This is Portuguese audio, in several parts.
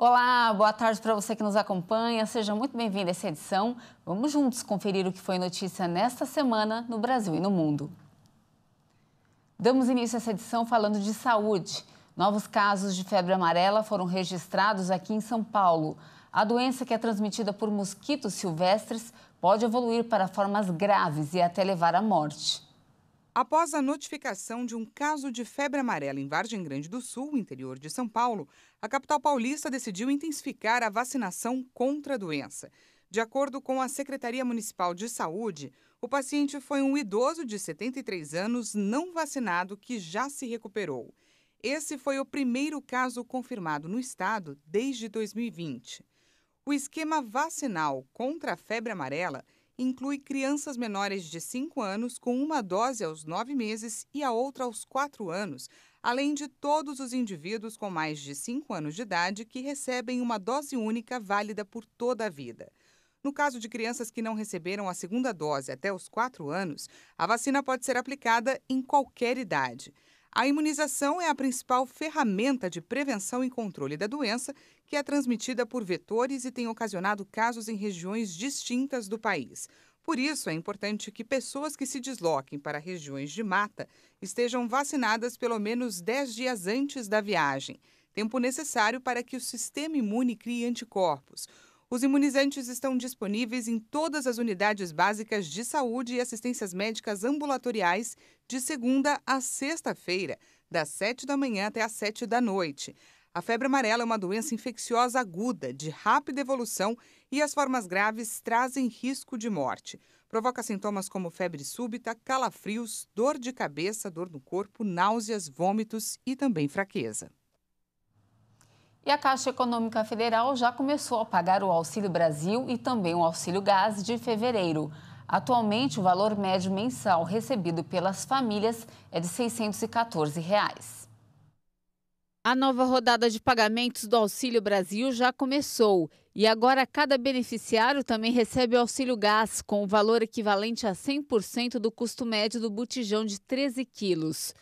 Olá, boa tarde para você que nos acompanha. Seja muito bem-vindo a essa edição. Vamos juntos conferir o que foi notícia nesta semana no Brasil e no mundo. Damos início a essa edição falando de saúde. Novos casos de febre amarela foram registrados aqui em São Paulo. A doença, que é transmitida por mosquitos silvestres, pode evoluir para formas graves e até levar à morte. Após a notificação de um caso de febre amarela em Vargem Grande do Sul, interior de São Paulo, a capital paulista decidiu intensificar a vacinação contra a doença. De acordo com a Secretaria Municipal de Saúde, o paciente foi um idoso de 73 anos não vacinado que já se recuperou. Esse foi o primeiro caso confirmado no estado desde 2020. O esquema vacinal contra a febre amarela inclui crianças menores de 5 anos com uma dose aos 9 meses e a outra aos 4 anos, além de todos os indivíduos com mais de 5 anos de idade que recebem uma dose única válida por toda a vida. No caso de crianças que não receberam a segunda dose até os 4 anos, a vacina pode ser aplicada em qualquer idade. A imunização é a principal ferramenta de prevenção e controle da doença, que é transmitida por vetores e tem ocasionado casos em regiões distintas do país. Por isso, é importante que pessoas que se desloquem para regiões de mata estejam vacinadas pelo menos 10 dias antes da viagem, tempo necessário para que o sistema imune crie anticorpos. Os imunizantes estão disponíveis em todas as unidades básicas de saúde e assistências médicas ambulatoriais de segunda a sexta-feira, das 7 da manhã até as 7 da noite. A febre amarela é uma doença infecciosa aguda, de rápida evolução e as formas graves trazem risco de morte. Provoca sintomas como febre súbita, calafrios, dor de cabeça, dor no corpo, náuseas, vômitos e também fraqueza. E a Caixa Econômica Federal já começou a pagar o Auxílio Brasil e também o Auxílio Gás de fevereiro. Atualmente, o valor médio mensal recebido pelas famílias é de R$ 614. Reais. A nova rodada de pagamentos do Auxílio Brasil já começou e agora cada beneficiário também recebe o auxílio gás, com o valor equivalente a 100% do custo médio do botijão de 13 quilos.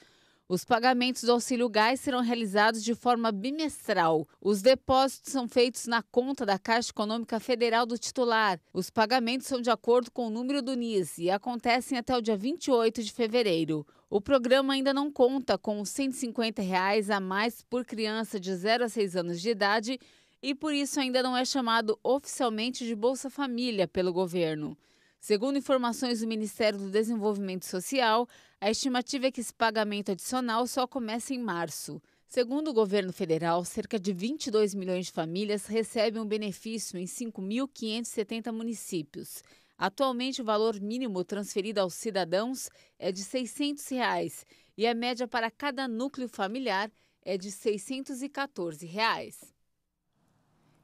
Os pagamentos do auxílio gás serão realizados de forma bimestral. Os depósitos são feitos na conta da Caixa Econômica Federal do titular. Os pagamentos são de acordo com o número do NIS e acontecem até o dia 28 de fevereiro. O programa ainda não conta com R$ 150 reais a mais por criança de 0 a 6 anos de idade e por isso ainda não é chamado oficialmente de Bolsa Família pelo governo. Segundo informações do Ministério do Desenvolvimento Social, a estimativa é que esse pagamento adicional só comece em março. Segundo o governo federal, cerca de 22 milhões de famílias recebem um benefício em 5.570 municípios. Atualmente, o valor mínimo transferido aos cidadãos é de R$ 600 reais, e a média para cada núcleo familiar é de R$ 614. Reais.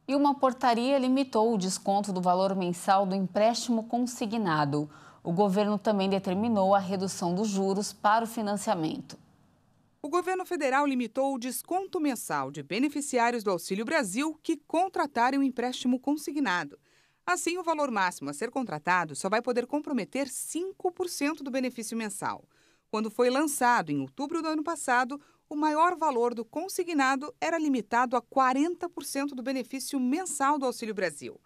E uma portaria limitou o desconto do valor mensal do empréstimo consignado. O governo também determinou a redução dos juros para o financiamento. O governo federal limitou o desconto mensal de beneficiários do Auxílio Brasil que contratarem o empréstimo consignado. Assim, o valor máximo a ser contratado só vai poder comprometer 5% do benefício mensal. Quando foi lançado em outubro do ano passado, o maior valor do consignado era limitado a 40% do benefício mensal do Auxílio Brasil.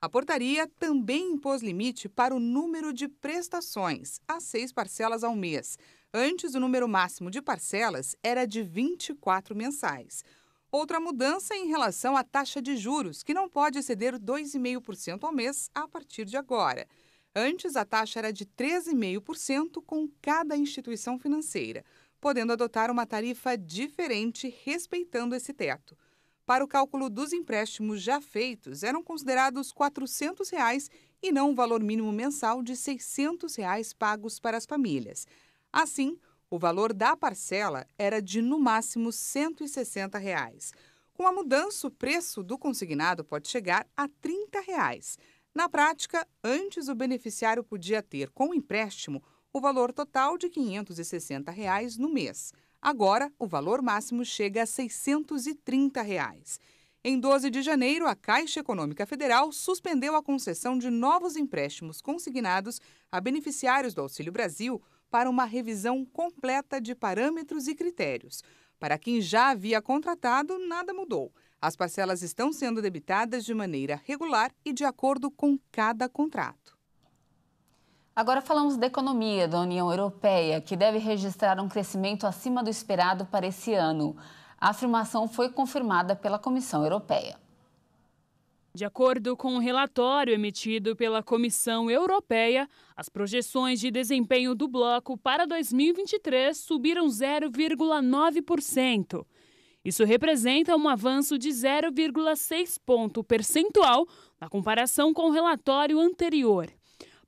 A portaria também impôs limite para o número de prestações, a seis parcelas ao mês. Antes, o número máximo de parcelas era de 24 mensais. Outra mudança em relação à taxa de juros, que não pode exceder 2,5% ao mês a partir de agora. Antes, a taxa era de 13,5% com cada instituição financeira podendo adotar uma tarifa diferente respeitando esse teto. Para o cálculo dos empréstimos já feitos, eram considerados R$ 400 reais e não o valor mínimo mensal de R$ 600 reais pagos para as famílias. Assim, o valor da parcela era de no máximo R$ 160. Reais. Com a mudança, o preço do consignado pode chegar a R$ 30. Reais. Na prática, antes o beneficiário podia ter com o empréstimo o valor total de R$ 560 reais no mês. Agora, o valor máximo chega a R$ 630. Reais. Em 12 de janeiro, a Caixa Econômica Federal suspendeu a concessão de novos empréstimos consignados a beneficiários do Auxílio Brasil para uma revisão completa de parâmetros e critérios. Para quem já havia contratado, nada mudou. As parcelas estão sendo debitadas de maneira regular e de acordo com cada contrato. Agora falamos da economia da União Europeia, que deve registrar um crescimento acima do esperado para esse ano. A afirmação foi confirmada pela Comissão Europeia. De acordo com um relatório emitido pela Comissão Europeia, as projeções de desempenho do bloco para 2023 subiram 0,9%. Isso representa um avanço de 0,6 ponto percentual na comparação com o relatório anterior.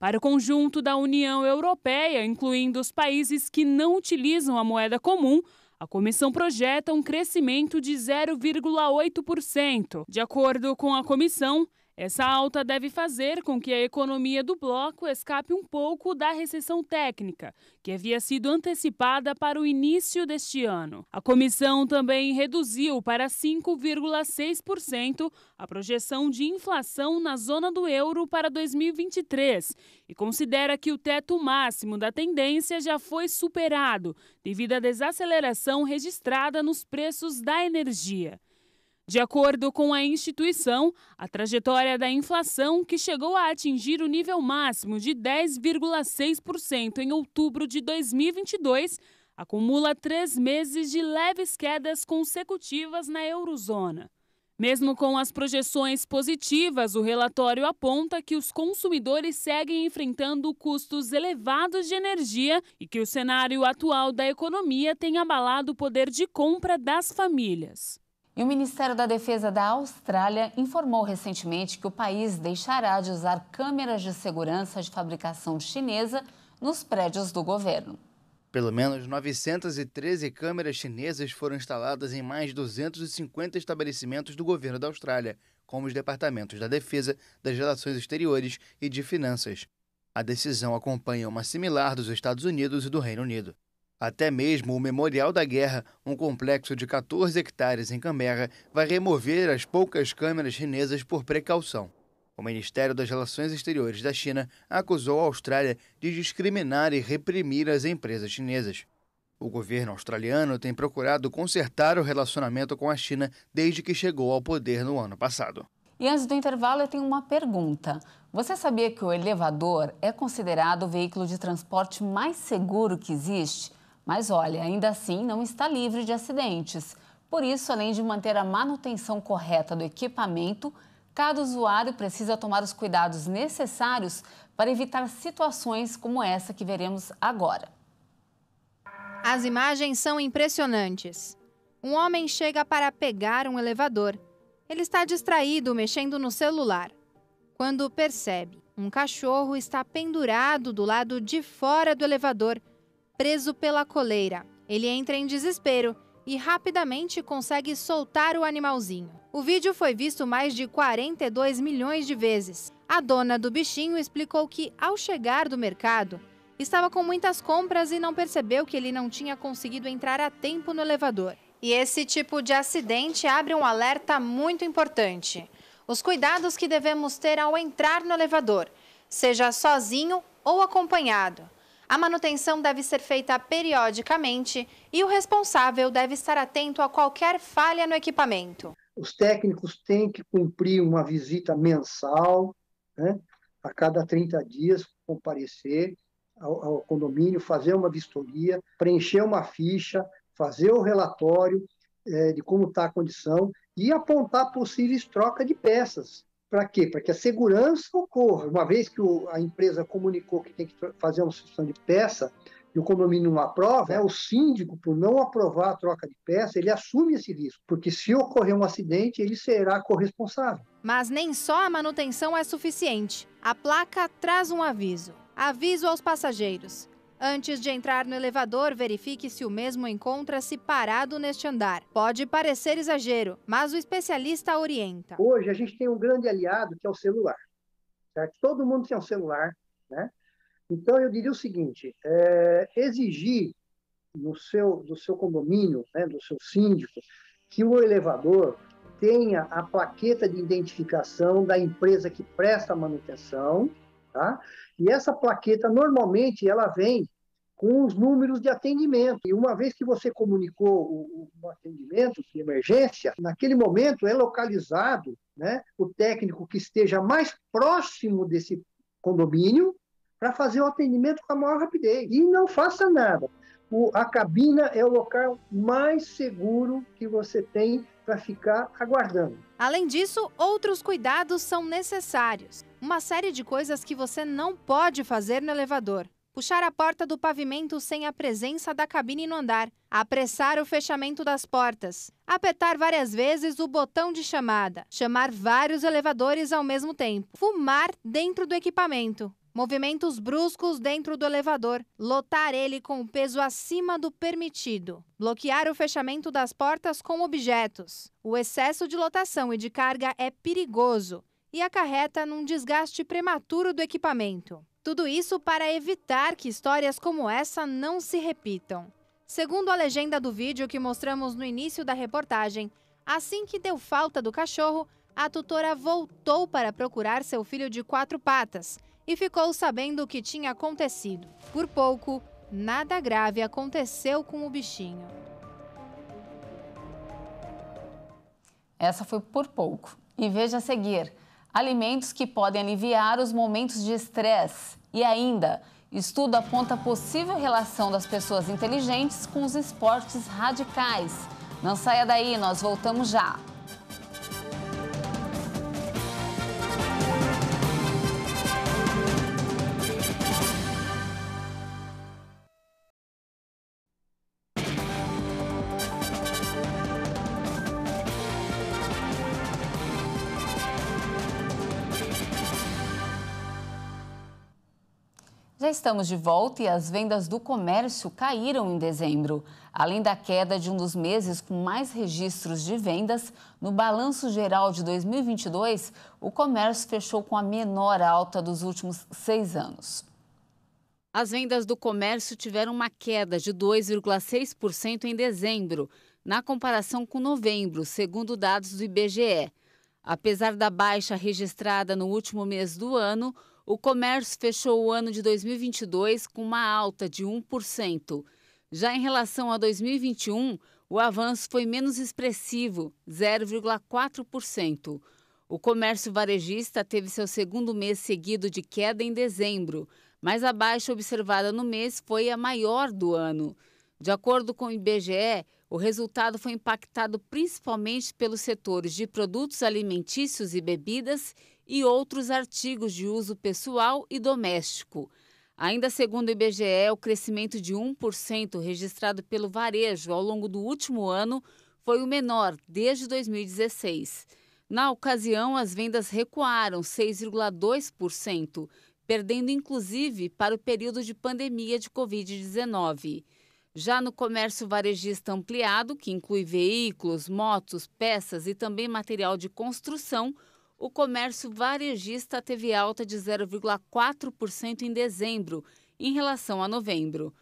Para o conjunto da União Europeia, incluindo os países que não utilizam a moeda comum, a comissão projeta um crescimento de 0,8%. De acordo com a comissão, essa alta deve fazer com que a economia do bloco escape um pouco da recessão técnica, que havia sido antecipada para o início deste ano. A comissão também reduziu para 5,6% a projeção de inflação na zona do euro para 2023 e considera que o teto máximo da tendência já foi superado devido à desaceleração registrada nos preços da energia. De acordo com a instituição, a trajetória da inflação, que chegou a atingir o nível máximo de 10,6% em outubro de 2022, acumula três meses de leves quedas consecutivas na eurozona. Mesmo com as projeções positivas, o relatório aponta que os consumidores seguem enfrentando custos elevados de energia e que o cenário atual da economia tem abalado o poder de compra das famílias. E o Ministério da Defesa da Austrália informou recentemente que o país deixará de usar câmeras de segurança de fabricação chinesa nos prédios do governo. Pelo menos 913 câmeras chinesas foram instaladas em mais 250 estabelecimentos do governo da Austrália, como os departamentos da Defesa, das Relações Exteriores e de Finanças. A decisão acompanha uma similar dos Estados Unidos e do Reino Unido. Até mesmo o Memorial da Guerra, um complexo de 14 hectares em Canberra, vai remover as poucas câmeras chinesas por precaução. O Ministério das Relações Exteriores da China acusou a Austrália de discriminar e reprimir as empresas chinesas. O governo australiano tem procurado consertar o relacionamento com a China desde que chegou ao poder no ano passado. E antes do intervalo, eu tenho uma pergunta. Você sabia que o elevador é considerado o veículo de transporte mais seguro que existe? Mas olha, ainda assim não está livre de acidentes. Por isso, além de manter a manutenção correta do equipamento, cada usuário precisa tomar os cuidados necessários para evitar situações como essa que veremos agora. As imagens são impressionantes. Um homem chega para pegar um elevador. Ele está distraído, mexendo no celular. Quando percebe, um cachorro está pendurado do lado de fora do elevador preso pela coleira. Ele entra em desespero e rapidamente consegue soltar o animalzinho. O vídeo foi visto mais de 42 milhões de vezes. A dona do bichinho explicou que, ao chegar do mercado, estava com muitas compras e não percebeu que ele não tinha conseguido entrar a tempo no elevador. E esse tipo de acidente abre um alerta muito importante. Os cuidados que devemos ter ao entrar no elevador, seja sozinho ou acompanhado. A manutenção deve ser feita periodicamente e o responsável deve estar atento a qualquer falha no equipamento. Os técnicos têm que cumprir uma visita mensal, né? a cada 30 dias comparecer ao, ao condomínio, fazer uma vistoria, preencher uma ficha, fazer o relatório é, de como está a condição e apontar possíveis trocas de peças. Para quê? Para que a segurança ocorra. Uma vez que o, a empresa comunicou que tem que fazer uma substituição de peça e o condomínio não aprova, né, o síndico, por não aprovar a troca de peça, ele assume esse risco, porque se ocorrer um acidente, ele será corresponsável. Mas nem só a manutenção é suficiente. A placa traz um aviso. Aviso aos passageiros. Antes de entrar no elevador, verifique se o mesmo encontra-se parado neste andar. Pode parecer exagero, mas o especialista orienta. Hoje a gente tem um grande aliado que é o celular. Certo? Todo mundo tem um celular, né? Então eu diria o seguinte: é, exigir no seu, do seu condomínio, né, do seu síndico, que o elevador tenha a plaqueta de identificação da empresa que presta a manutenção Tá? E essa plaqueta, normalmente, ela vem com os números de atendimento. E uma vez que você comunicou o, o atendimento de emergência, naquele momento é localizado né, o técnico que esteja mais próximo desse condomínio para fazer o atendimento com a maior rapidez. E não faça nada o, a cabina é o local mais seguro que você tem para ficar aguardando. Além disso, outros cuidados são necessários. Uma série de coisas que você não pode fazer no elevador. Puxar a porta do pavimento sem a presença da cabine no andar. Apressar o fechamento das portas. Apertar várias vezes o botão de chamada. Chamar vários elevadores ao mesmo tempo. Fumar dentro do equipamento. Movimentos bruscos dentro do elevador, lotar ele com o peso acima do permitido, bloquear o fechamento das portas com objetos. O excesso de lotação e de carga é perigoso e acarreta num desgaste prematuro do equipamento. Tudo isso para evitar que histórias como essa não se repitam. Segundo a legenda do vídeo que mostramos no início da reportagem, assim que deu falta do cachorro, a tutora voltou para procurar seu filho de quatro patas e ficou sabendo o que tinha acontecido. Por pouco, nada grave aconteceu com o bichinho. Essa foi por pouco. E veja a seguir: alimentos que podem aliviar os momentos de estresse. E ainda, estudo aponta possível relação das pessoas inteligentes com os esportes radicais. Não saia daí, nós voltamos já. Já estamos de volta e as vendas do comércio caíram em dezembro. Além da queda de um dos meses com mais registros de vendas, no balanço geral de 2022, o comércio fechou com a menor alta dos últimos seis anos. As vendas do comércio tiveram uma queda de 2,6% em dezembro, na comparação com novembro, segundo dados do IBGE. Apesar da baixa registrada no último mês do ano, o comércio fechou o ano de 2022 com uma alta de 1%. Já em relação a 2021, o avanço foi menos expressivo, 0,4%. O comércio varejista teve seu segundo mês seguido de queda em dezembro, mas a baixa observada no mês foi a maior do ano. De acordo com o IBGE, o resultado foi impactado principalmente pelos setores de produtos alimentícios e bebidas e outros artigos de uso pessoal e doméstico. Ainda segundo o IBGE, o crescimento de 1% registrado pelo varejo ao longo do último ano foi o menor desde 2016. Na ocasião, as vendas recuaram 6,2%, perdendo inclusive para o período de pandemia de Covid-19. Já no comércio varejista ampliado, que inclui veículos, motos, peças e também material de construção, o comércio varejista teve alta de 0,4% em dezembro, em relação a novembro.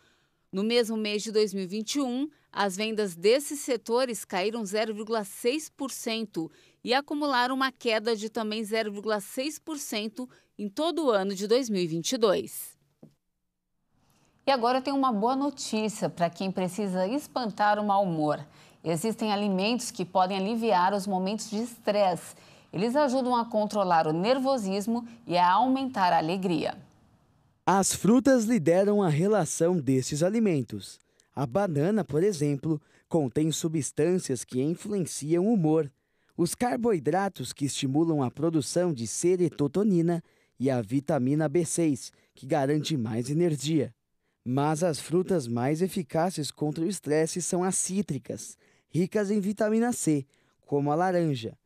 No mesmo mês de 2021, as vendas desses setores caíram 0,6% e acumularam uma queda de também 0,6% em todo o ano de 2022. E agora tem uma boa notícia para quem precisa espantar o mau humor. Existem alimentos que podem aliviar os momentos de estresse. Eles ajudam a controlar o nervosismo e a aumentar a alegria. As frutas lideram a relação desses alimentos. A banana, por exemplo, contém substâncias que influenciam o humor. Os carboidratos que estimulam a produção de serotonina e a vitamina B6, que garante mais energia. Mas as frutas mais eficazes contra o estresse são as cítricas, ricas em vitamina C, como a laranja.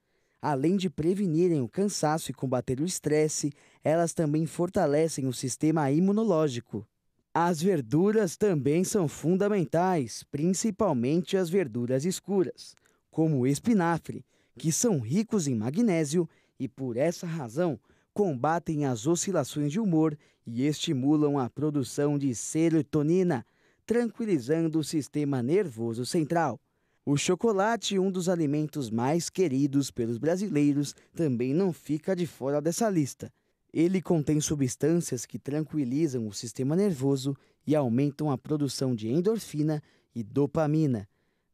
Além de prevenirem o cansaço e combater o estresse, elas também fortalecem o sistema imunológico. As verduras também são fundamentais, principalmente as verduras escuras, como o espinafre, que são ricos em magnésio e, por essa razão, combatem as oscilações de humor e estimulam a produção de serotonina, tranquilizando o sistema nervoso central. O chocolate, um dos alimentos mais queridos pelos brasileiros, também não fica de fora dessa lista. Ele contém substâncias que tranquilizam o sistema nervoso e aumentam a produção de endorfina e dopamina,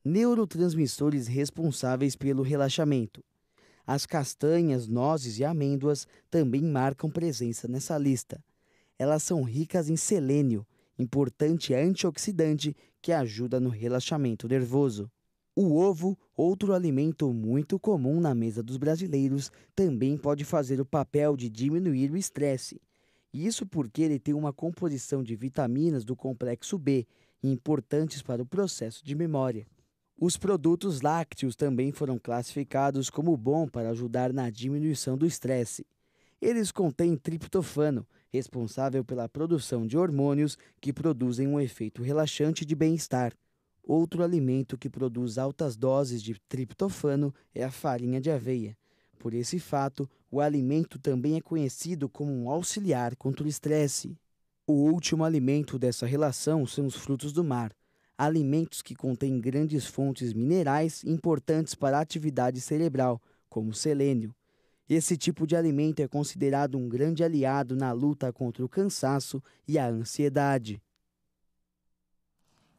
neurotransmissores responsáveis pelo relaxamento. As castanhas, nozes e amêndoas também marcam presença nessa lista. Elas são ricas em selênio, importante antioxidante que ajuda no relaxamento nervoso. O ovo, outro alimento muito comum na mesa dos brasileiros, também pode fazer o papel de diminuir o estresse. Isso porque ele tem uma composição de vitaminas do complexo B, importantes para o processo de memória. Os produtos lácteos também foram classificados como bom para ajudar na diminuição do estresse. Eles contêm triptofano, responsável pela produção de hormônios que produzem um efeito relaxante de bem-estar. Outro alimento que produz altas doses de triptofano é a farinha de aveia. Por esse fato, o alimento também é conhecido como um auxiliar contra o estresse. O último alimento dessa relação são os frutos do mar, alimentos que contêm grandes fontes minerais importantes para a atividade cerebral, como selênio. Esse tipo de alimento é considerado um grande aliado na luta contra o cansaço e a ansiedade.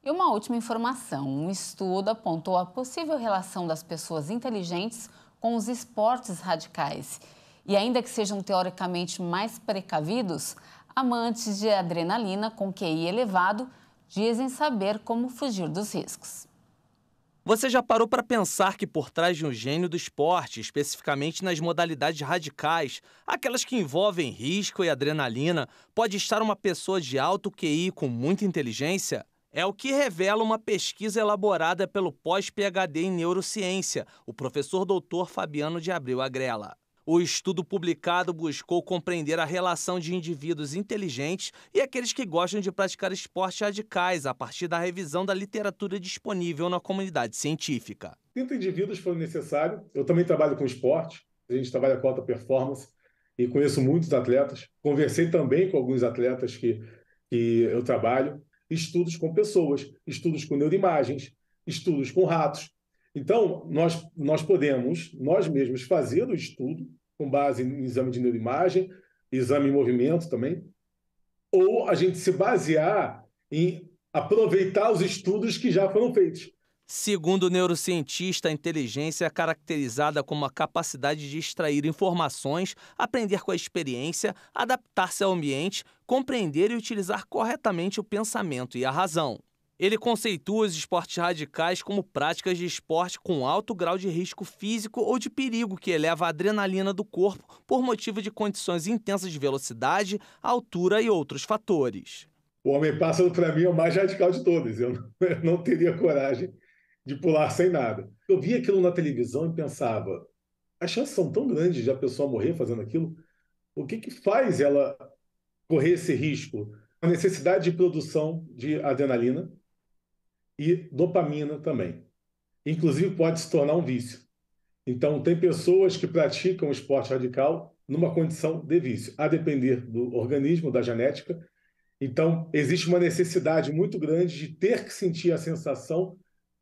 E uma última informação: um estudo apontou a possível relação das pessoas inteligentes com os esportes radicais. E ainda que sejam teoricamente mais precavidos, amantes de adrenalina com QI elevado dizem saber como fugir dos riscos. Você já parou para pensar que por trás de um gênio do esporte, especificamente nas modalidades radicais, aquelas que envolvem risco e adrenalina, pode estar uma pessoa de alto QI com muita inteligência? É o que revela uma pesquisa elaborada pelo pós-PhD em neurociência, o professor doutor Fabiano de Abreu Agrela. O estudo publicado buscou compreender a relação de indivíduos inteligentes e aqueles que gostam de praticar esportes radicais a partir da revisão da literatura disponível na comunidade científica. 30 indivíduos foram necessários. Eu também trabalho com esporte, a gente trabalha com alta performance e conheço muitos atletas. Conversei também com alguns atletas que, que eu trabalho. Estudos com pessoas, estudos com neuroimagens, estudos com ratos, então, nós, nós podemos, nós mesmos, fazer o estudo com base em exame de neuroimagem, exame em movimento também, ou a gente se basear em aproveitar os estudos que já foram feitos. Segundo o neurocientista, a inteligência é caracterizada como a capacidade de extrair informações, aprender com a experiência, adaptar-se ao ambiente, compreender e utilizar corretamente o pensamento e a razão. Ele conceitua os esportes radicais como práticas de esporte com alto grau de risco físico ou de perigo que eleva a adrenalina do corpo por motivo de condições intensas de velocidade, altura e outros fatores. O homem-pássaro, para mim, é o mais radical de todos. Eu não teria coragem de pular sem nada. Eu via aquilo na televisão e pensava: as chances são tão grandes de a pessoa morrer fazendo aquilo. O que, que faz ela correr esse risco? A necessidade de produção de adrenalina, e dopamina também. Inclusive, pode se tornar um vício. Então, tem pessoas que praticam esporte radical numa condição de vício, a depender do organismo, da genética. Então, existe uma necessidade muito grande de ter que sentir a sensação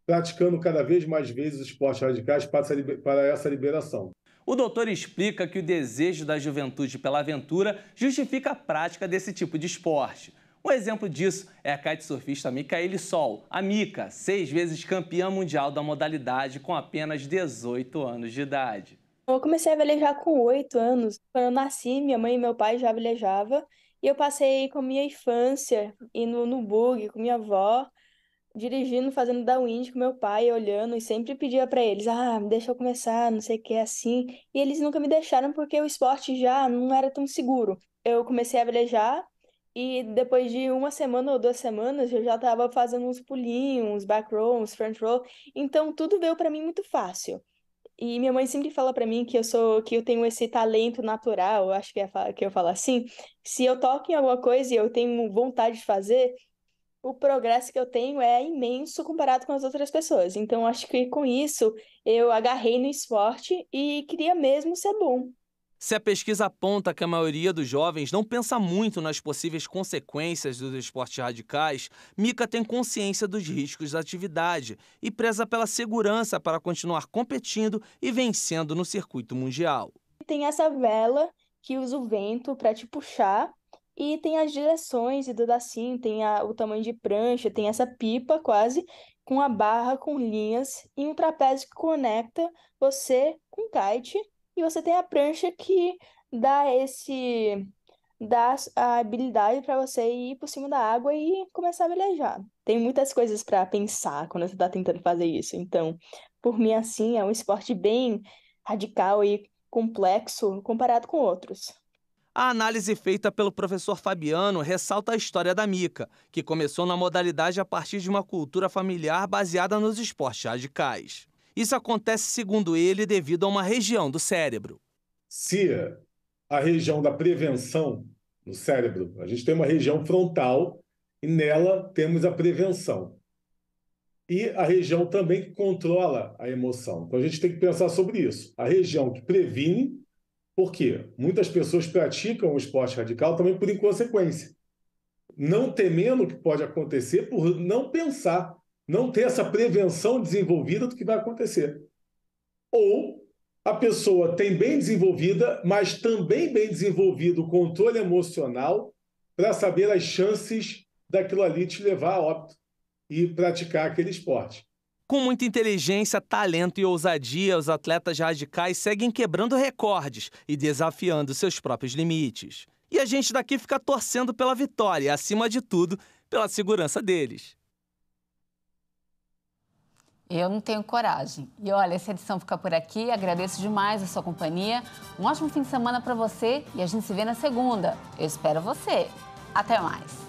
praticando cada vez mais vezes esportes radicais para essa liberação. O doutor explica que o desejo da juventude pela aventura justifica a prática desse tipo de esporte. Um exemplo disso é a kitesurfista Micaele Sol, a Mica, seis vezes campeã mundial da modalidade com apenas 18 anos de idade. Eu comecei a velejar com 8 anos. Quando eu nasci, minha mãe e meu pai já velejavam. E eu passei com minha infância, indo no bug com minha avó, dirigindo, fazendo downwind com meu pai, olhando, e sempre pedia para eles: ah, deixa eu começar, não sei o que, é assim. E eles nunca me deixaram porque o esporte já não era tão seguro. Eu comecei a velejar e depois de uma semana ou duas semanas, eu já estava fazendo uns pulinhos, uns back row, uns front roll. Então, tudo veio para mim muito fácil. E minha mãe sempre fala para mim que eu sou, que eu tenho esse talento natural, acho que, é, que eu falo assim. Se eu toco em alguma coisa e eu tenho vontade de fazer, o progresso que eu tenho é imenso comparado com as outras pessoas. Então, acho que com isso eu agarrei no esporte e queria mesmo ser bom. Se a pesquisa aponta que a maioria dos jovens não pensa muito nas possíveis consequências dos esportes radicais, Mika tem consciência dos riscos da atividade e preza pela segurança para continuar competindo e vencendo no circuito mundial. Tem essa vela que usa o vento para te puxar e tem as direções e do assim, tem a, o tamanho de prancha, tem essa pipa quase com a barra com linhas e um trapézio que conecta você com o kite e você tem a prancha que dá esse dá a habilidade para você ir por cima da água e começar a velejar. Tem muitas coisas para pensar quando você está tentando fazer isso. Então, por mim, assim, é um esporte bem radical e complexo comparado com outros. A análise feita pelo professor Fabiano ressalta a história da mica, que começou na modalidade a partir de uma cultura familiar baseada nos esportes radicais. Isso acontece, segundo ele, devido a uma região do cérebro. Se a região da prevenção no cérebro, a gente tem uma região frontal e nela temos a prevenção. E a região também que controla a emoção. Então a gente tem que pensar sobre isso. A região que previne, porque muitas pessoas praticam o esporte radical também por inconsequência. Não temendo o que pode acontecer, por não pensar não ter essa prevenção desenvolvida do que vai acontecer. Ou a pessoa tem bem desenvolvida, mas também bem desenvolvido o controle emocional para saber as chances daquilo ali te levar a óbito e praticar aquele esporte. Com muita inteligência, talento e ousadia, os atletas radicais seguem quebrando recordes e desafiando seus próprios limites. E a gente daqui fica torcendo pela vitória, acima de tudo, pela segurança deles. Eu não tenho coragem. E olha, essa edição fica por aqui. Agradeço demais a sua companhia. Um ótimo fim de semana para você e a gente se vê na segunda. Eu espero você. Até mais.